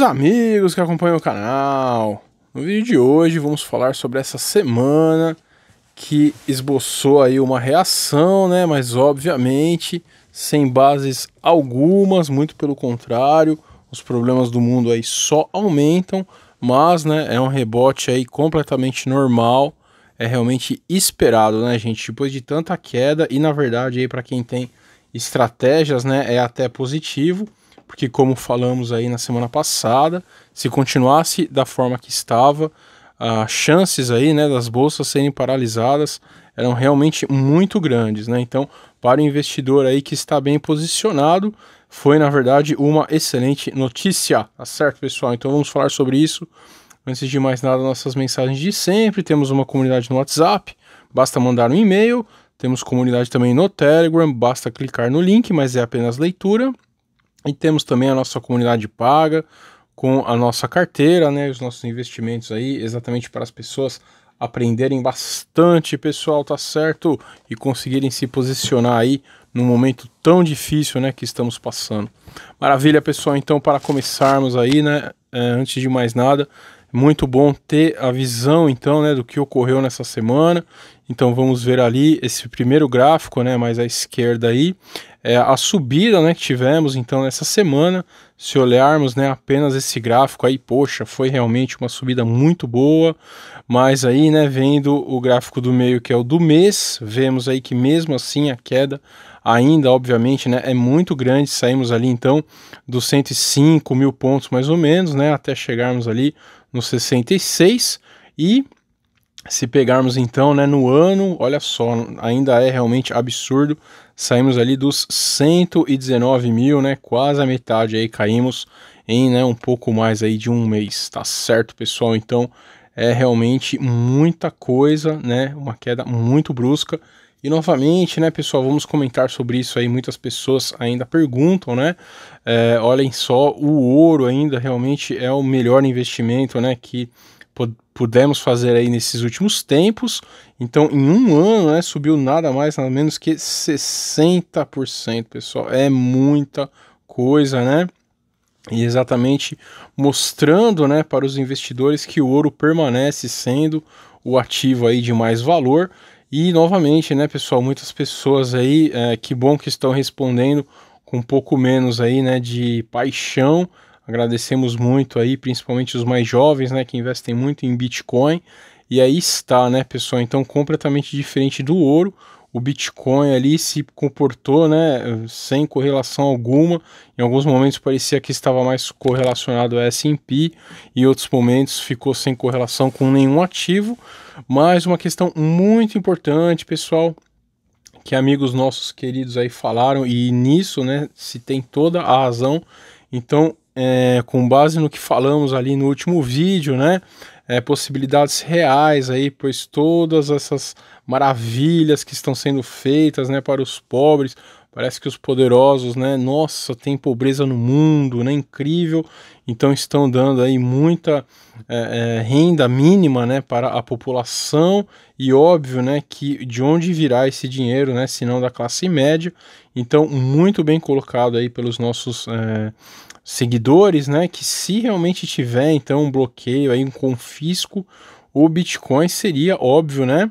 bem amigos que acompanham o canal. No vídeo de hoje vamos falar sobre essa semana que esboçou aí uma reação, né, mas obviamente sem bases algumas, muito pelo contrário, os problemas do mundo aí só aumentam, mas, né, é um rebote aí completamente normal, é realmente esperado, né, gente, depois de tanta queda e na verdade aí para quem tem estratégias, né, é até positivo porque como falamos aí na semana passada, se continuasse da forma que estava, as chances aí, né, das bolsas serem paralisadas eram realmente muito grandes, né? Então, para o investidor aí que está bem posicionado, foi na verdade uma excelente notícia, tá certo, pessoal? Então vamos falar sobre isso. Antes de mais nada, nossas mensagens de sempre, temos uma comunidade no WhatsApp, basta mandar um e-mail, temos comunidade também no Telegram, basta clicar no link, mas é apenas leitura. E temos também a nossa comunidade paga com a nossa carteira, né, os nossos investimentos aí, exatamente para as pessoas aprenderem bastante, pessoal, tá certo? E conseguirem se posicionar aí num momento tão difícil, né, que estamos passando. Maravilha, pessoal. Então, para começarmos aí, né, é, antes de mais nada, muito bom ter a visão então, né, do que ocorreu nessa semana então vamos ver ali esse primeiro gráfico, né, mais à esquerda aí, é a subida, né, que tivemos então nessa semana. Se olharmos, né, apenas esse gráfico aí, poxa, foi realmente uma subida muito boa, mas aí, né, vendo o gráfico do meio que é o do mês, vemos aí que mesmo assim a queda ainda, obviamente, né, é muito grande. Saímos ali então dos 105 mil pontos mais ou menos, né, até chegarmos ali nos 66 e se pegarmos então, né, no ano, olha só, ainda é realmente absurdo. Saímos ali dos 119 mil, né, quase a metade aí caímos em né, um pouco mais aí de um mês, tá certo, pessoal? Então é realmente muita coisa, né, uma queda muito brusca. E novamente, né, pessoal, vamos comentar sobre isso aí. Muitas pessoas ainda perguntam, né? É, olhem só, o ouro ainda realmente é o melhor investimento, né? Que pudemos fazer aí nesses últimos tempos. Então, em um ano, né, subiu nada mais, nada menos que 60%, pessoal. É muita coisa, né? E exatamente mostrando, né, para os investidores que o ouro permanece sendo o ativo aí de mais valor. E novamente, né, pessoal, muitas pessoas aí, é, que bom que estão respondendo com um pouco menos aí, né, de paixão Agradecemos muito aí, principalmente os mais jovens, né, que investem muito em Bitcoin. E aí está, né, pessoal? Então, completamente diferente do ouro. O Bitcoin ali se comportou, né, sem correlação alguma. Em alguns momentos parecia que estava mais correlacionado a S&P, em outros momentos ficou sem correlação com nenhum ativo. Mas uma questão muito importante, pessoal, que amigos nossos queridos aí falaram e nisso, né, se tem toda a razão. Então, é, com base no que falamos ali no último vídeo, né? É, possibilidades reais aí, pois todas essas maravilhas que estão sendo feitas, né, para os pobres, Parece que os poderosos, né? Nossa, tem pobreza no mundo, né? Incrível. Então estão dando aí muita é, é, renda mínima, né? Para a população e óbvio, né? Que de onde virá esse dinheiro, né? Se não da classe média. Então muito bem colocado aí pelos nossos é, seguidores, né? Que se realmente tiver então um bloqueio aí, um confisco, o Bitcoin seria óbvio, né?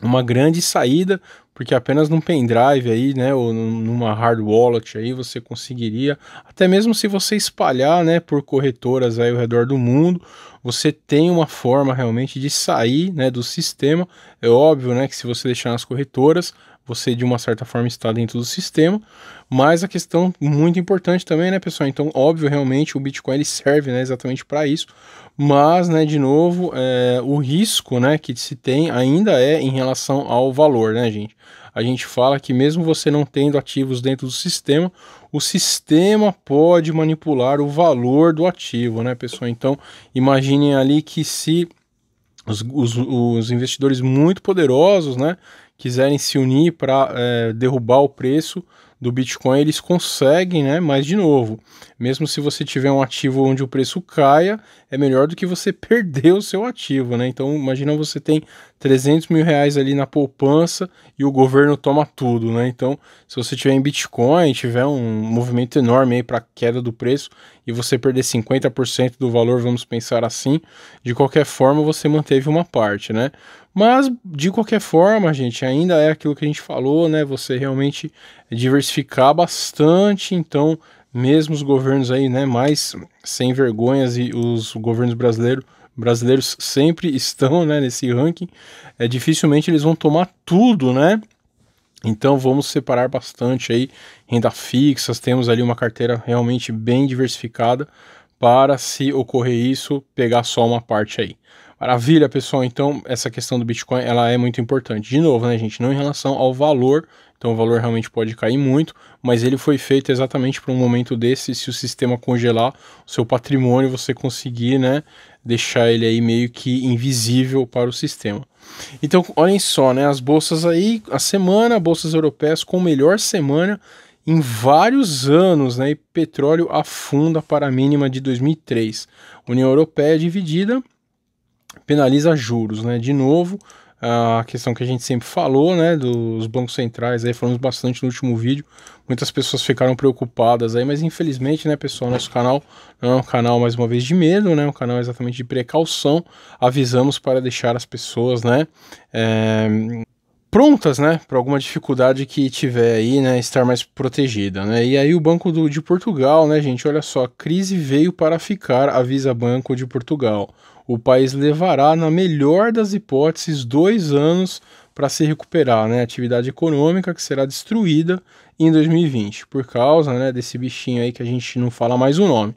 Uma grande saída porque apenas num pendrive aí, né, ou numa hard wallet aí você conseguiria, até mesmo se você espalhar, né, por corretoras aí ao redor do mundo, você tem uma forma realmente de sair, né, do sistema. É óbvio, né, que se você deixar nas corretoras, você de uma certa forma está dentro do sistema, mas a questão muito importante também, né, pessoal? Então, óbvio, realmente o Bitcoin ele serve, né, exatamente para isso, mas, né, de novo, é, o risco, né, que se tem ainda é em relação ao valor, né, gente? a gente fala que mesmo você não tendo ativos dentro do sistema, o sistema pode manipular o valor do ativo, né, pessoal? Então, imaginem ali que se os, os, os investidores muito poderosos, né, quiserem se unir para é, derrubar o preço do Bitcoin, eles conseguem, né? Mas de novo, mesmo se você tiver um ativo onde o preço caia, é melhor do que você perder o seu ativo, né? Então, imagina você tem 300 mil reais ali na poupança e o governo toma tudo, né? Então, se você tiver em Bitcoin, tiver um movimento enorme aí para queda do preço e você perder 50% do valor, vamos pensar assim, de qualquer forma você manteve uma parte, né? Mas de qualquer forma, gente, ainda é aquilo que a gente falou, né? Você realmente diversificar bastante, então mesmo os governos aí, né, mais sem vergonhas e os governos brasileiros brasileiros sempre estão né, nesse ranking, é, dificilmente eles vão tomar tudo, né? Então vamos separar bastante aí renda fixa, temos ali uma carteira realmente bem diversificada para se ocorrer isso, pegar só uma parte aí. Maravilha, pessoal. Então, essa questão do Bitcoin, ela é muito importante. De novo, né, gente, não em relação ao valor, então o valor realmente pode cair muito, mas ele foi feito exatamente para um momento desse, se o sistema congelar o seu patrimônio, você conseguir, né, deixar ele aí meio que invisível para o sistema. Então, olhem só, né? As bolsas aí, a semana, bolsas europeias com melhor semana em vários anos, né? E petróleo afunda para a mínima de 2003. União Europeia dividida penaliza juros, né? De novo, a questão que a gente sempre falou, né, dos bancos centrais, aí falamos bastante no último vídeo. Muitas pessoas ficaram preocupadas aí, mas infelizmente, né, pessoal, nosso canal não é um canal mais uma vez de medo, né, um canal exatamente de precaução. Avisamos para deixar as pessoas, né, é, prontas, né, para alguma dificuldade que tiver aí, né, estar mais protegida, né. E aí o Banco do, de Portugal, né, gente, olha só, crise veio para ficar, avisa Banco de Portugal o país levará, na melhor das hipóteses, dois anos para se recuperar, né? Atividade econômica que será destruída em 2020 por causa, né, desse bichinho aí que a gente não fala mais o nome.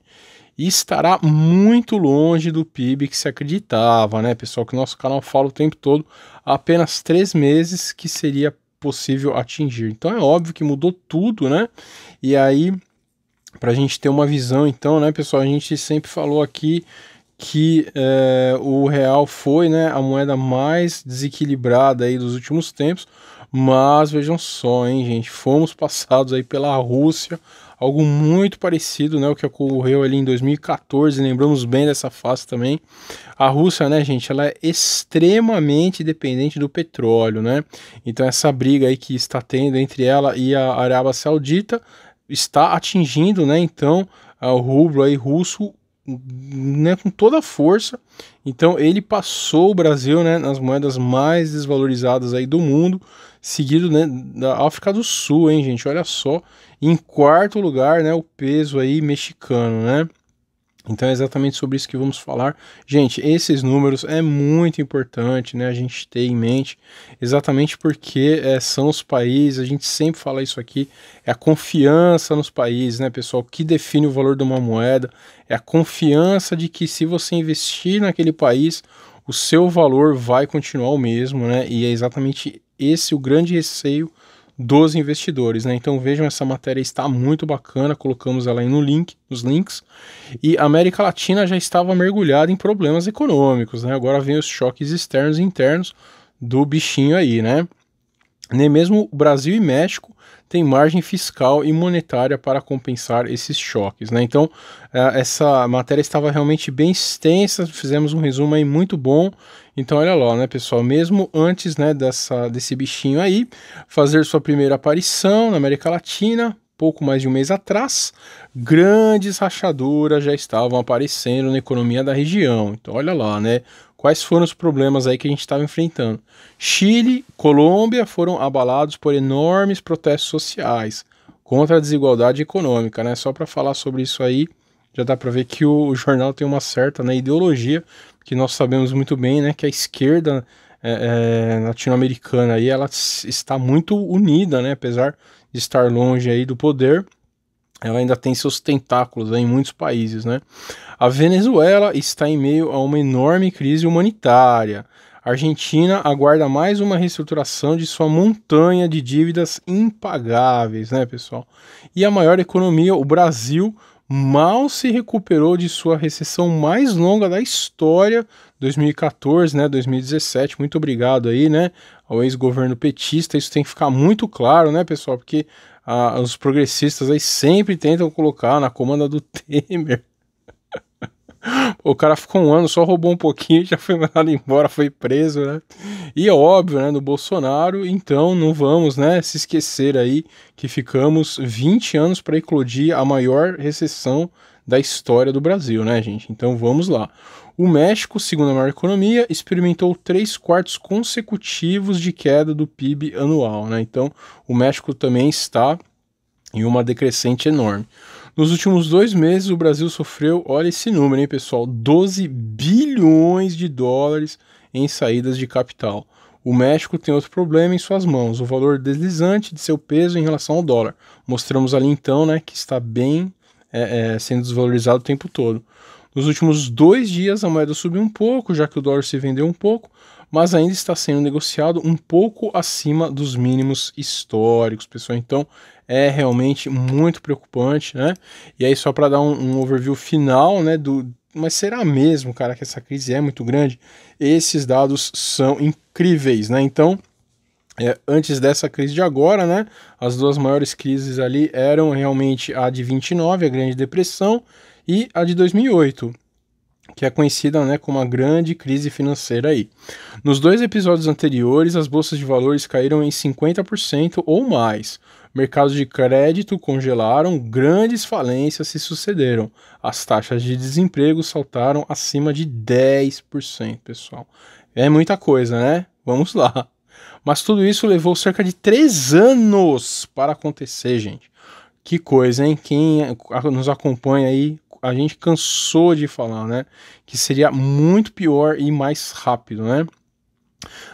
E estará muito longe do PIB que se acreditava, né, pessoal? Que nosso canal fala o tempo todo, há apenas três meses que seria possível atingir. Então é óbvio que mudou tudo, né? E aí para a gente ter uma visão, então, né, pessoal? A gente sempre falou aqui que é, o real foi né, a moeda mais desequilibrada aí dos últimos tempos. Mas vejam só, hein, gente, fomos passados aí pela Rússia, algo muito parecido, né, o que ocorreu ali em 2014, lembramos bem dessa fase também. A Rússia, né, gente, ela é extremamente dependente do petróleo, né? Então essa briga aí que está tendo entre ela e a Arábia Saudita está atingindo, né, então, o rublo aí russo né, com toda a força. Então ele passou o Brasil né, nas moedas mais desvalorizadas aí do mundo, seguido né, da África do Sul, hein, gente? Olha só. Em quarto lugar, né, o peso aí mexicano, né? Então é exatamente sobre isso que vamos falar. Gente, esses números é muito importante, né? A gente ter em mente, exatamente porque é, são os países, a gente sempre fala isso aqui, é a confiança nos países, né, pessoal? que define o valor de uma moeda é a confiança de que se você investir naquele país, o seu valor vai continuar o mesmo, né? E é exatamente esse o grande receio dos investidores, né? Então vejam essa matéria está muito bacana, colocamos ela aí no link, nos links. E a América Latina já estava mergulhada em problemas econômicos, né? Agora vem os choques externos e internos do bichinho aí, né? nem mesmo Brasil e México têm margem fiscal e monetária para compensar esses choques. Né? Então, é, essa matéria estava realmente bem extensa, fizemos um resumo aí muito bom. Então, olha lá, né, pessoal, mesmo antes né, dessa, desse bichinho aí fazer sua primeira aparição na América Latina, pouco mais de um mês atrás, grandes rachaduras já estavam aparecendo na economia da região. Então, olha lá, né? quais foram os problemas aí que a gente estava enfrentando. Chile, Colômbia foram abalados por enormes protestos sociais contra a desigualdade econômica, né? Só para falar sobre isso aí, já dá para ver que o jornal tem uma certa né, ideologia que nós sabemos muito bem, né? Que a esquerda é, é, latino-americana aí ela está muito unida, né? Apesar de estar longe aí do poder ela ainda tem seus tentáculos né, em muitos países, né? A Venezuela está em meio a uma enorme crise humanitária. A Argentina aguarda mais uma reestruturação de sua montanha de dívidas impagáveis, né, pessoal? E a maior economia, o Brasil, mal se recuperou de sua recessão mais longa da história, 2014, né, 2017. Muito obrigado aí, né, ao ex-governo petista. Isso tem que ficar muito claro, né, pessoal, porque a, os progressistas aí sempre tentam colocar na comanda do Temer. o cara ficou um ano, só roubou um pouquinho, já foi mandado embora, foi preso, né? E é óbvio, né, do Bolsonaro, então não vamos, né, se esquecer aí que ficamos 20 anos para eclodir a maior recessão da história do Brasil, né, gente? Então vamos lá. O México, segundo a maior economia, experimentou três quartos consecutivos de queda do PIB anual. Né? Então, o México também está em uma decrescente enorme. Nos últimos dois meses, o Brasil sofreu, olha esse número, hein, pessoal: 12 bilhões de dólares em saídas de capital. O México tem outro problema em suas mãos, o valor deslizante de seu peso em relação ao dólar. Mostramos ali então né, que está bem é, é, sendo desvalorizado o tempo todo. Nos últimos dois dias, a moeda subiu um pouco, já que o dólar se vendeu um pouco, mas ainda está sendo negociado um pouco acima dos mínimos históricos, pessoal. Então é realmente muito preocupante, né? E aí, só para dar um, um, overview final, né? Do, mas será mesmo, cara, que essa crise é muito grande? Esses dados são incríveis, né? Então. É, antes dessa crise de agora, né? As duas maiores crises ali eram realmente a de 29, a Grande Depressão, e a de 2008, que é conhecida né, como a grande crise financeira aí. Nos dois episódios anteriores, as bolsas de valores caíram em 50% ou mais. Mercados de crédito congelaram, grandes falências se sucederam. As taxas de desemprego saltaram acima de 10%, pessoal. É muita coisa, né? Vamos lá. Mas tudo isso levou cerca de três anos para acontecer, gente. Que coisa, hein? Quem nos acompanha aí a gente cansou de falar, né? Que seria muito pior e mais rápido, né?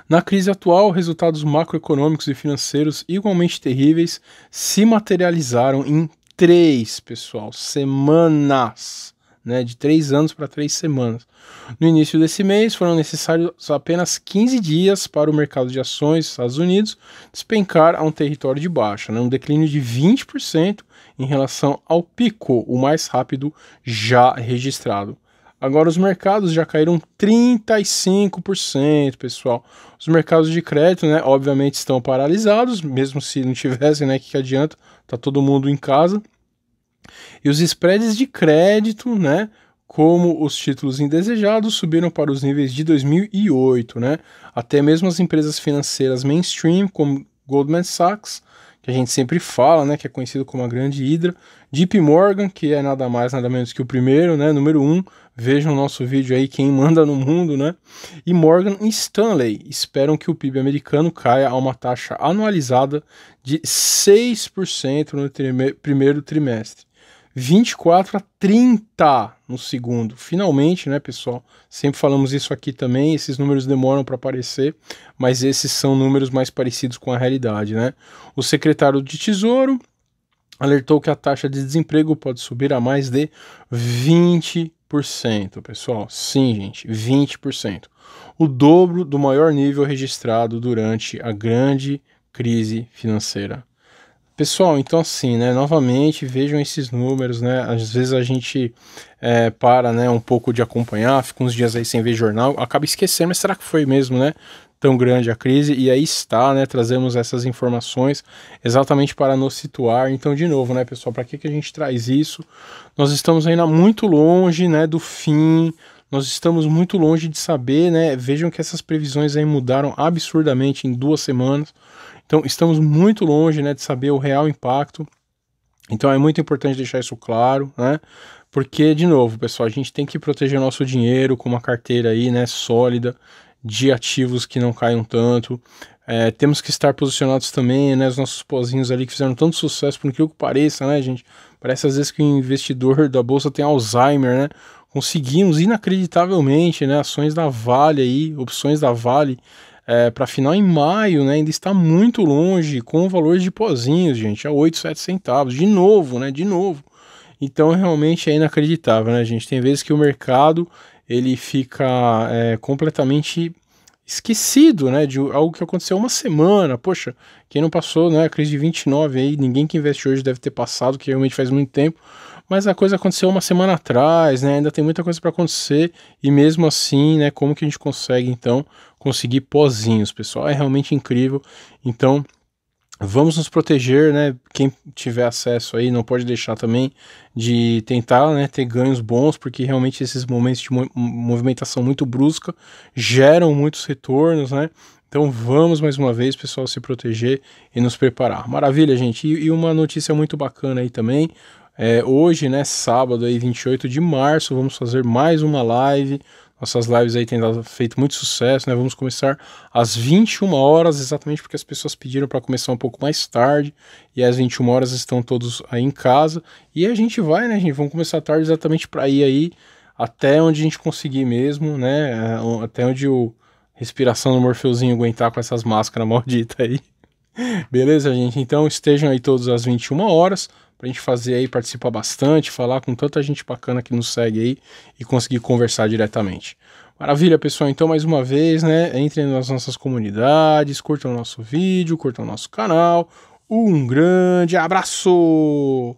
Na crise atual, resultados macroeconômicos e financeiros igualmente terríveis se materializaram em três, pessoal, semanas né, de três anos para três semanas. No início desse mês, foram necessários apenas 15 dias para o mercado de ações dos Estados Unidos despencar a um território de baixa, né, um declínio de 20% em relação ao pico, o mais rápido já registrado. Agora os mercados já caíram 35%, pessoal. Os mercados de crédito, né, obviamente estão paralisados, mesmo se não tivessem, né, que adianta, tá todo mundo em casa e os spreads de crédito, né, como os títulos indesejados, subiram para os níveis de 2008, né? Até mesmo as empresas financeiras mainstream, como Goldman Sachs, que a gente sempre fala, né, que é conhecido como a grande hidra, JP Morgan, que é nada mais, nada menos que o primeiro, né, número um, vejam o nosso vídeo aí, quem manda no mundo, né, e Morgan Stanley esperam que o PIB americano caia a uma taxa anualizada de 6% no primeiro trimestre. 24 a 30 no segundo. Finalmente, né, pessoal? Sempre falamos isso aqui também. Esses números demoram para aparecer, mas esses são números mais parecidos com a realidade, né? O secretário de Tesouro alertou que a taxa de desemprego pode subir a mais de 20%, pessoal. Sim, gente, 20%. O dobro do maior nível registrado durante a grande crise financeira Pessoal, então assim, né, novamente vejam esses números, né, às vezes a gente é, para, né, um pouco de acompanhar, fica uns dias aí sem ver jornal, acaba esquecendo, mas será que foi mesmo, né, tão grande a crise? E aí está, né, trazemos essas informações exatamente para nos situar, então de novo, né, pessoal, para que, que a gente traz isso? Nós estamos ainda muito longe, né, do fim, nós estamos muito longe de saber, né? Vejam que essas previsões aí mudaram absurdamente em duas semanas. Então, estamos muito longe né, de saber o real impacto. Então, é muito importante deixar isso claro, né? Porque, de novo, pessoal, a gente tem que proteger o nosso dinheiro com uma carteira aí, né, sólida, de ativos que não caiam tanto. É, temos que estar posicionados também, né? Os nossos pozinhos ali que fizeram tanto sucesso, por incrível que pareça, né, gente? Parece às vezes que o investidor da bolsa tem Alzheimer, né? Conseguimos inacreditavelmente, né? Ações da Vale aí, opções da Vale é, para final em maio, né? Ainda está muito longe com o valor de pozinhos, gente, a 8, 7 centavos, de novo, né? De novo. Então realmente é inacreditável, né, gente? Tem vezes que o mercado ele fica é, completamente esquecido, né, de algo que aconteceu uma semana. Poxa, quem não passou, né, a crise de 29 aí, ninguém que investe hoje deve ter passado, que realmente faz muito tempo. Mas a coisa aconteceu uma semana atrás, né? Ainda tem muita coisa para acontecer e mesmo assim, né, como que a gente consegue então conseguir pozinhos, pessoal. É realmente incrível. Então, vamos nos proteger, né? Quem tiver acesso aí, não pode deixar também de tentar né, ter ganhos bons, porque realmente esses momentos de movimentação muito brusca geram muitos retornos, né? Então vamos mais uma vez, pessoal, se proteger e nos preparar. Maravilha, gente. E, e uma notícia muito bacana aí também. É, hoje, né, sábado aí, 28 de março, vamos fazer mais uma live nossas lives aí têm feito muito sucesso, né? Vamos começar às 21 horas, exatamente porque as pessoas pediram para começar um pouco mais tarde. E às 21 horas estão todos aí em casa. E a gente vai, né, gente? Vamos começar tarde exatamente para ir aí até onde a gente conseguir mesmo, né? É, até onde o respiração do Morfeuzinho aguentar com essas máscaras malditas aí. Beleza, gente? Então estejam aí todos às 21 horas pra gente fazer aí, participar bastante, falar com tanta gente bacana que nos segue aí e conseguir conversar diretamente. Maravilha, pessoal. Então, mais uma vez, né? Entrem nas nossas comunidades, curtam o nosso vídeo, curtam o nosso canal. Um grande abraço!